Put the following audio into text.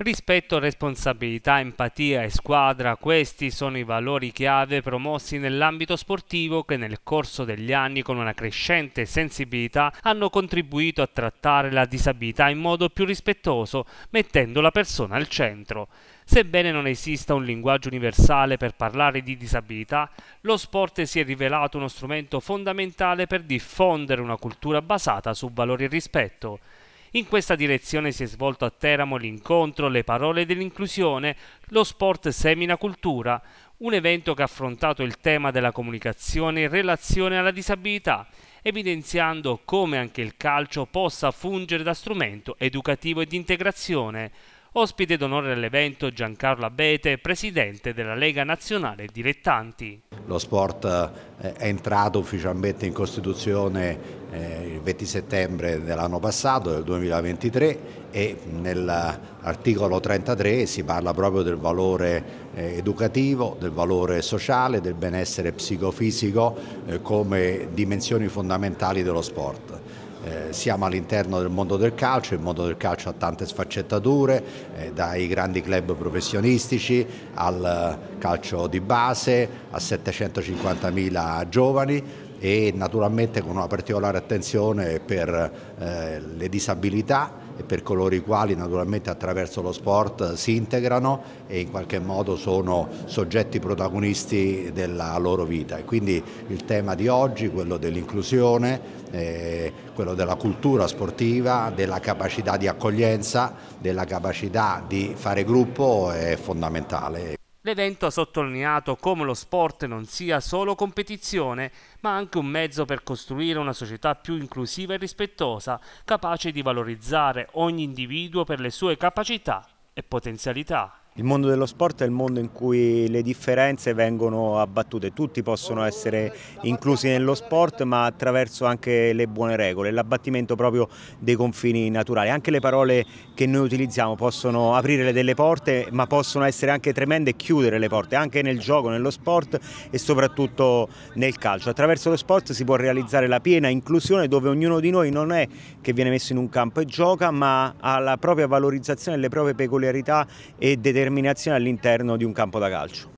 Rispetto, responsabilità, empatia e squadra, questi sono i valori chiave promossi nell'ambito sportivo che nel corso degli anni con una crescente sensibilità hanno contribuito a trattare la disabilità in modo più rispettoso, mettendo la persona al centro. Sebbene non esista un linguaggio universale per parlare di disabilità, lo sport si è rivelato uno strumento fondamentale per diffondere una cultura basata su valori e rispetto. In questa direzione si è svolto a Teramo l'incontro Le parole dell'inclusione, lo sport semina cultura, un evento che ha affrontato il tema della comunicazione in relazione alla disabilità, evidenziando come anche il calcio possa fungere da strumento educativo e di integrazione. Ospite d'onore dell'evento Giancarlo Abete, presidente della Lega Nazionale Dilettanti. Lo sport eh, è entrato ufficialmente in Costituzione eh, il 20 settembre dell'anno passato, del 2023, e nell'articolo 33 si parla proprio del valore eh, educativo, del valore sociale, del benessere psicofisico come dimensioni fondamentali dello sport. Eh, siamo all'interno del mondo del calcio, il mondo del calcio ha tante sfaccettature, eh, dai grandi club professionistici al calcio di base, a 750.000 giovani e naturalmente con una particolare attenzione per eh, le disabilità e per coloro i quali naturalmente attraverso lo sport eh, si integrano e in qualche modo sono soggetti protagonisti della loro vita. E quindi il tema di oggi, quello dell'inclusione, eh, quello della cultura sportiva, della capacità di accoglienza, della capacità di fare gruppo è fondamentale. L'evento ha sottolineato come lo sport non sia solo competizione, ma anche un mezzo per costruire una società più inclusiva e rispettosa, capace di valorizzare ogni individuo per le sue capacità e potenzialità. Il mondo dello sport è il mondo in cui le differenze vengono abbattute, tutti possono essere inclusi nello sport ma attraverso anche le buone regole, l'abbattimento proprio dei confini naturali. Anche le parole che noi utilizziamo possono aprire delle porte ma possono essere anche tremende e chiudere le porte, anche nel gioco, nello sport e soprattutto nel calcio. Attraverso lo sport si può realizzare la piena inclusione dove ognuno di noi non è che viene messo in un campo e gioca ma ha la propria valorizzazione, le proprie peculiarità e determinazione determinazione all'interno di un campo da calcio.